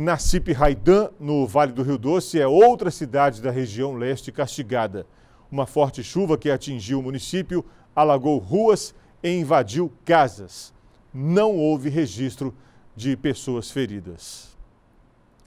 Nassip Raidan, no Vale do Rio Doce, é outra cidade da região leste castigada. Uma forte chuva que atingiu o município alagou ruas e invadiu casas. Não houve registro de pessoas feridas.